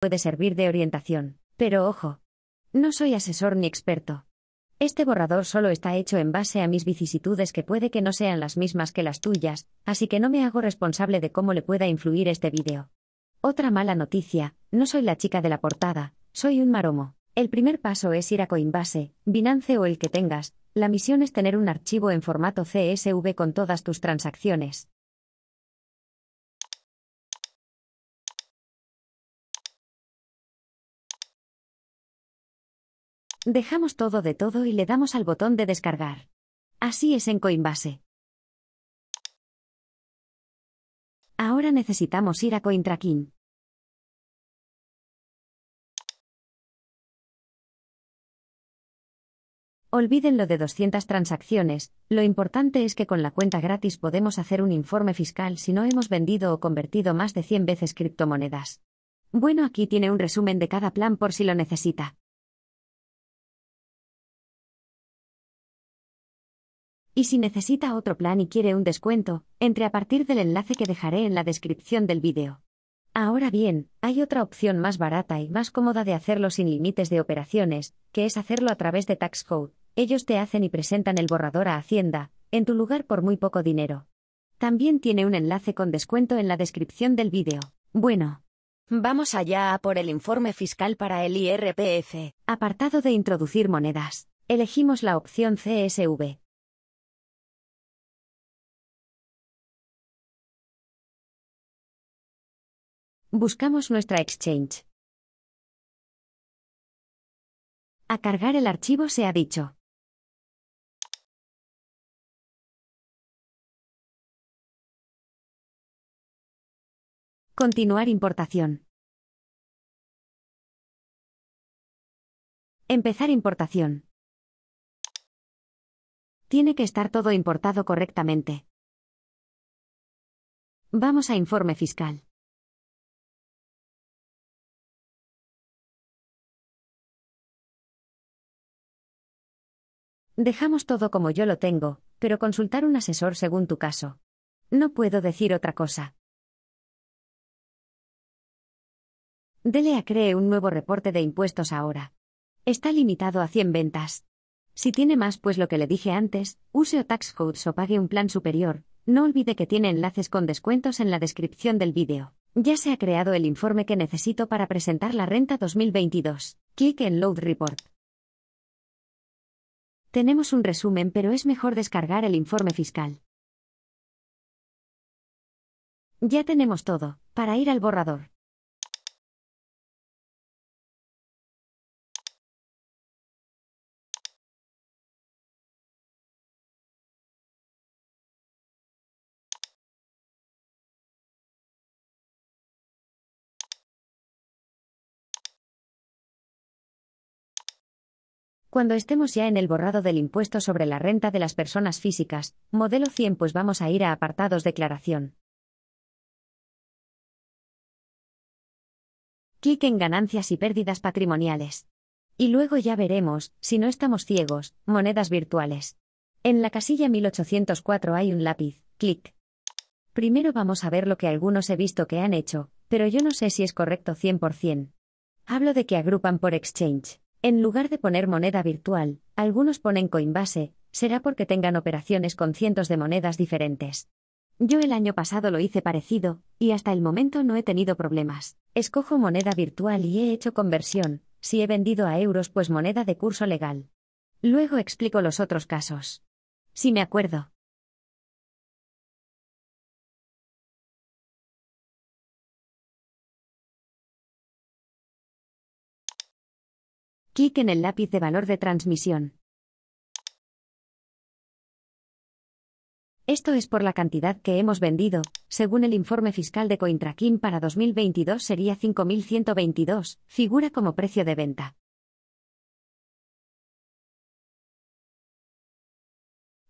puede servir de orientación. Pero ojo, no soy asesor ni experto. Este borrador solo está hecho en base a mis vicisitudes que puede que no sean las mismas que las tuyas, así que no me hago responsable de cómo le pueda influir este vídeo. Otra mala noticia, no soy la chica de la portada, soy un maromo. El primer paso es ir a Coinbase, Binance o el que tengas, la misión es tener un archivo en formato CSV con todas tus transacciones. Dejamos todo de todo y le damos al botón de descargar. Así es en Coinbase. Ahora necesitamos ir a CoinTracking. Olviden lo de 200 transacciones, lo importante es que con la cuenta gratis podemos hacer un informe fiscal si no hemos vendido o convertido más de 100 veces criptomonedas. Bueno, aquí tiene un resumen de cada plan por si lo necesita. Y si necesita otro plan y quiere un descuento, entre a partir del enlace que dejaré en la descripción del vídeo. Ahora bien, hay otra opción más barata y más cómoda de hacerlo sin límites de operaciones, que es hacerlo a través de TaxCode. Ellos te hacen y presentan el borrador a Hacienda, en tu lugar por muy poco dinero. También tiene un enlace con descuento en la descripción del vídeo. Bueno. Vamos allá a por el informe fiscal para el IRPF. Apartado de introducir monedas. Elegimos la opción CSV. Buscamos nuestra exchange. A cargar el archivo se ha dicho. Continuar importación. Empezar importación. Tiene que estar todo importado correctamente. Vamos a informe fiscal. Dejamos todo como yo lo tengo, pero consultar un asesor según tu caso. No puedo decir otra cosa. a cree un nuevo reporte de impuestos ahora. Está limitado a 100 ventas. Si tiene más, pues lo que le dije antes, use o tax codes o pague un plan superior. No olvide que tiene enlaces con descuentos en la descripción del vídeo. Ya se ha creado el informe que necesito para presentar la renta 2022. Clic en Load Report. Tenemos un resumen, pero es mejor descargar el informe fiscal. Ya tenemos todo, para ir al borrador. Cuando estemos ya en el borrado del impuesto sobre la renta de las personas físicas, modelo 100, pues vamos a ir a apartados declaración. Clic en ganancias y pérdidas patrimoniales. Y luego ya veremos, si no estamos ciegos, monedas virtuales. En la casilla 1804 hay un lápiz, clic. Primero vamos a ver lo que algunos he visto que han hecho, pero yo no sé si es correcto 100%. Hablo de que agrupan por exchange. En lugar de poner moneda virtual, algunos ponen Coinbase, será porque tengan operaciones con cientos de monedas diferentes. Yo el año pasado lo hice parecido, y hasta el momento no he tenido problemas. Escojo moneda virtual y he hecho conversión, si he vendido a euros pues moneda de curso legal. Luego explico los otros casos. Si me acuerdo. Clic en el lápiz de valor de transmisión. Esto es por la cantidad que hemos vendido, según el informe fiscal de Cointraquim para 2022 sería 5.122, figura como precio de venta.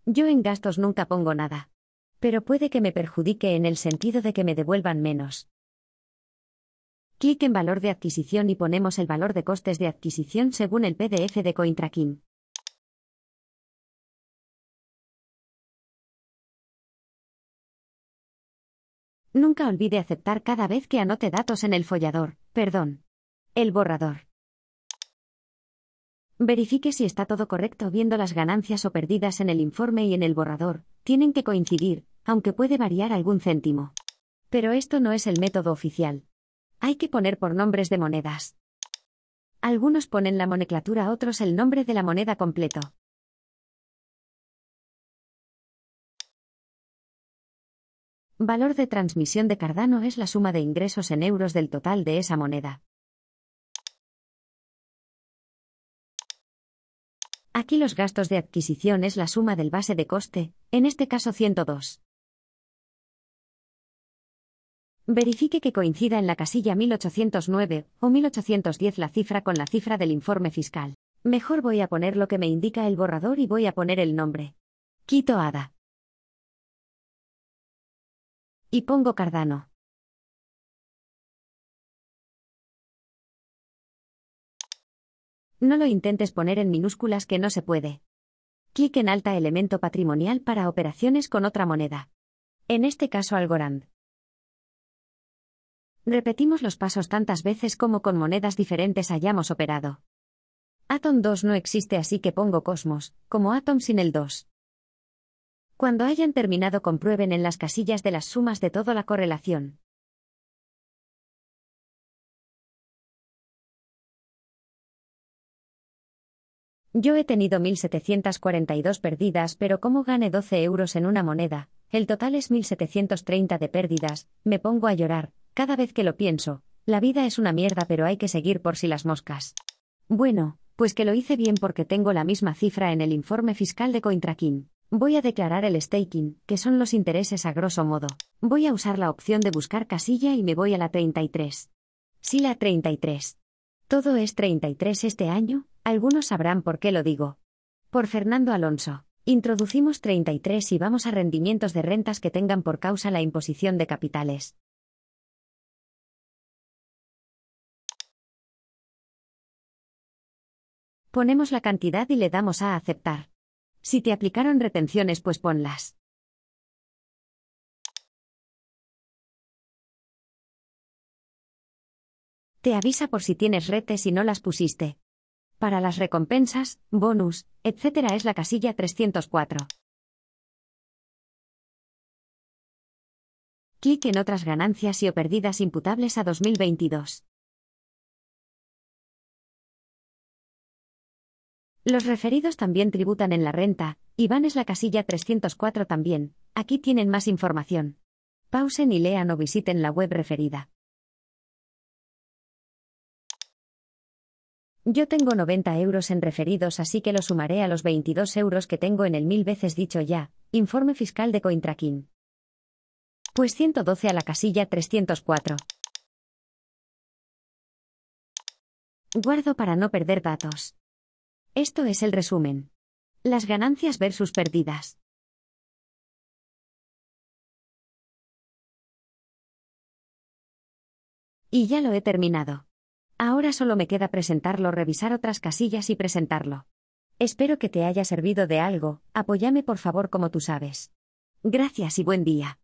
Yo en gastos nunca pongo nada. Pero puede que me perjudique en el sentido de que me devuelvan menos. Clic en valor de adquisición y ponemos el valor de costes de adquisición según el PDF de CoinTracking. Nunca olvide aceptar cada vez que anote datos en el follador, perdón, el borrador. Verifique si está todo correcto viendo las ganancias o perdidas en el informe y en el borrador, tienen que coincidir, aunque puede variar algún céntimo. Pero esto no es el método oficial. Hay que poner por nombres de monedas. Algunos ponen la moneclatura, otros el nombre de la moneda completo. Valor de transmisión de Cardano es la suma de ingresos en euros del total de esa moneda. Aquí los gastos de adquisición es la suma del base de coste, en este caso 102. Verifique que coincida en la casilla 1809 o 1810 la cifra con la cifra del informe fiscal. Mejor voy a poner lo que me indica el borrador y voy a poner el nombre. Quito Ada. Y pongo Cardano. No lo intentes poner en minúsculas que no se puede. Clic en alta elemento patrimonial para operaciones con otra moneda. En este caso Algorand. Repetimos los pasos tantas veces como con monedas diferentes hayamos operado. Atom 2 no existe así que pongo Cosmos, como Atom sin el 2. Cuando hayan terminado comprueben en las casillas de las sumas de toda la correlación. Yo he tenido 1.742 pérdidas pero como gane 12 euros en una moneda, el total es 1.730 de pérdidas, me pongo a llorar, cada vez que lo pienso, la vida es una mierda pero hay que seguir por si las moscas. Bueno, pues que lo hice bien porque tengo la misma cifra en el informe fiscal de Cointraquín. Voy a declarar el staking, que son los intereses a grosso modo. Voy a usar la opción de buscar casilla y me voy a la 33. Sí, la 33. Todo es 33 este año, algunos sabrán por qué lo digo. Por Fernando Alonso. Introducimos 33 y vamos a rendimientos de rentas que tengan por causa la imposición de capitales. Ponemos la cantidad y le damos a aceptar. Si te aplicaron retenciones, pues ponlas. Te avisa por si tienes retes y no las pusiste. Para las recompensas, bonus, etc. es la casilla 304. Clic en otras ganancias y o pérdidas imputables a 2022. Los referidos también tributan en la renta, van es la casilla 304 también, aquí tienen más información. Pausen y lean o visiten la web referida. Yo tengo 90 euros en referidos, así que lo sumaré a los 22 euros que tengo en el mil veces dicho ya, informe fiscal de Cointraquín. Pues 112 a la casilla 304. Guardo para no perder datos. Esto es el resumen. Las ganancias versus pérdidas. Y ya lo he terminado. Ahora solo me queda presentarlo, revisar otras casillas y presentarlo. Espero que te haya servido de algo, apóyame por favor como tú sabes. Gracias y buen día.